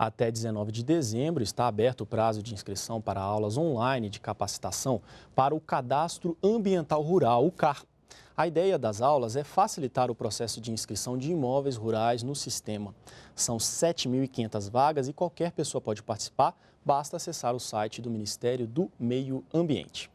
Até 19 de dezembro está aberto o prazo de inscrição para aulas online de capacitação para o Cadastro Ambiental Rural, o CAR. A ideia das aulas é facilitar o processo de inscrição de imóveis rurais no sistema. São 7.500 vagas e qualquer pessoa pode participar, basta acessar o site do Ministério do Meio Ambiente.